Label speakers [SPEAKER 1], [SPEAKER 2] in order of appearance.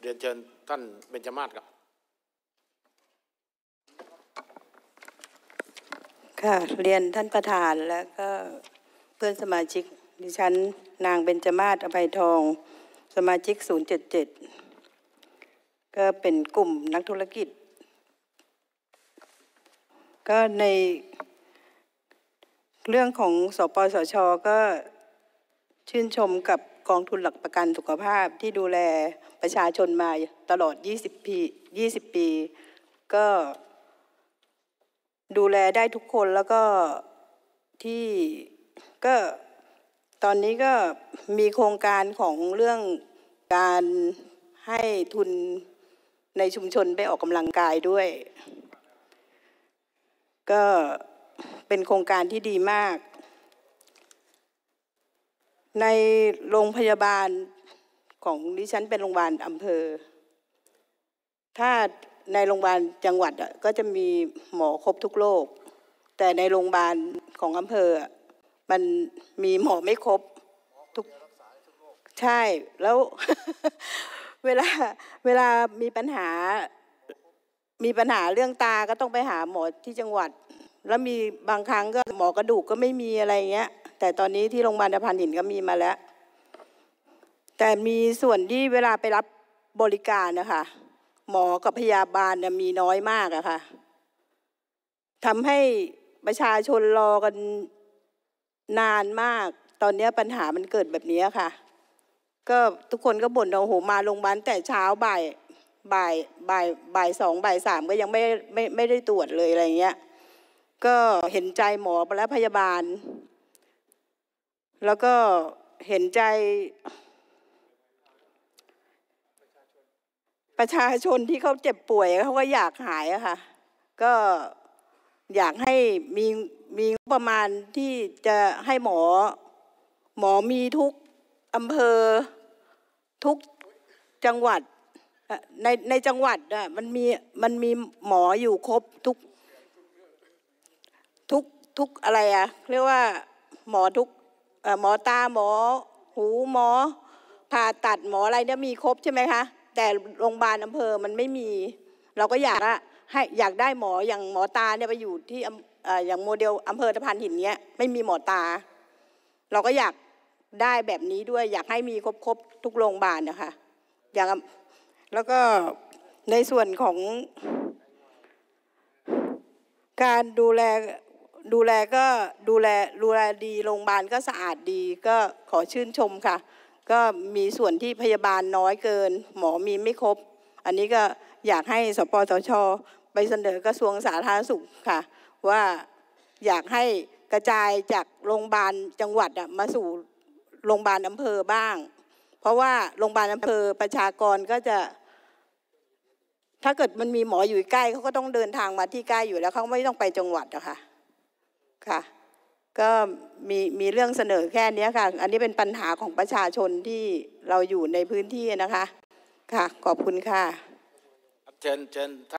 [SPEAKER 1] เรียนเชิญท่านเบญจมาศครับค่ะเรียนท่านประธานแล้วก็เพื่อนสมาชิกดิฉันนางเบญจมาศอภัยทองสมาชิก077ก็เป็นกลุ่มนักธุรกิจ ก็ในเรื่องของสปสชก็ชื่นชมกับกองทุนหลักประกันสุขภาพที่ดูแลประชาชนมาตลอด 20 ปี 20 ปี ก็ดูแลได้ทุกคนแล้วก็ที่ก็ตอนนี้ก็มีโครงการของเรื่องการให้ทุนในชุมชนไปออกกำลังกายด้วย ก็เป็นโครงการที่ดีมากในโรงพยาบาลของดิฉันเป็นโรงพยาบาลอำเภอ ถ้าในโรงพยาบาลจังหวัดก็จะมีหมอครบทุกโรค แต่ในโรงพยาบาลของอำเภอมันมีหมอไม่ครบทุกใช่ แล้วเวลาเวลามีปัญหา มีปัญหาเรื่องตา ก็ต้องไปหาหมอที่จังหวัด แล้วมีบางครั้งก็หมอกระดูกก็ไม่มีอะไรเงี้ยแต่ตอนนี้ที่โรงพยาบาลพันหินก็มีมาแล้ว แต่มีส่วนที่เวลาไปรับบริการนะคะหมอ กับพยาบาลนมีน้อยมากอะคะ่ะทำให้ประชาชนรอกันนานมาก ตอนนี้ปัญหามันเกิดแบบนี้ค่ะ ก็ทุกคนก็บ่นเอาโหมาโรงพยาบาลแต่เช้าบ่ายบ่าย บ่ายบ่ายสองบ่ายสามก็ยังไม่ไม่ไม่ได้ตรวจเลยอะไรเงี้ย ก็เห็นใจหมอและพยาบาลแล้วก็เห็นใจประชาชนที่เขาเจ็บป่วยเขาก็อยากหายอะค่ะก็อยากให้มีมีประมาณที่จะให้หมอ หมอมีทุกอำเภอทุกจังหวัดในในจังหวัดอะมันมีมันมีหมออยู่ครบทุกทุกทุกอะไรอะเรียกว่าหมอทุกหมอตาหมอหูหมอ ผ่าตัดหมออะไรเนี่ยมีครบใช่ไหมคะแต่โรงพยาบาลอำเภอมันไม่มี เราก็อยากละให้อยากได้หมออย่างหมอตาเนี่ยไปอยู่ที่อย่างโมเดลอำเภอตะพานหินเนี้ยไม่มีหมอตา เราก็อยากได้แบบนี้ด้วย อยากให้มีครบๆทุกโรงพยาบาลนะคะอย่างแล้วก็ในส่วนของ การดูแลดูแลก็ดูแลดูแลดีโรงพยาบาลก็สะอาดดีก็ขอชื่นชมค่ะ ก็มีส่วนที่พยาบาลน้อยเกิน หมอมีไม่ครบ อันนี้ก็อยากให้สปสชไปเสนอกระทรวงสาธารณสุขค่ะ ว่าอยากให้กระจายจากโรงพยาบาลจังหวัดมาสู่โรงพยาบาลอำเภอบ้าง เพราะว่าโรงพยาบาลอำเภอประชากรก็จะ ถ้าเกิดมันมีหมออยู่ใกล้เขาก็ต้องเดินทางมาที่ใกล้อยู่แล้วเขาไม่ต้องไปจังหวัดอะค่ะค่ะ ก็มีมีเรื่องเสนอแค่นี้ค่ะ อันนี้เป็นปัญหาของประชาชนที่เราอยู่ในพื้นที่นะคะ ค่ะ ขอบคุณค่ะเชิญเชิญ